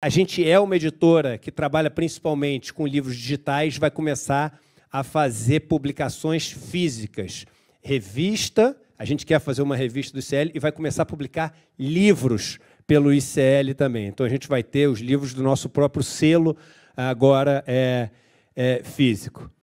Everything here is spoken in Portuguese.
A gente é uma editora que trabalha principalmente com livros digitais, vai começar a fazer publicações físicas. Revista, a gente quer fazer uma revista do ICL e vai começar a publicar livros pelo ICL também. Então a gente vai ter os livros do nosso próprio selo agora é, é físico.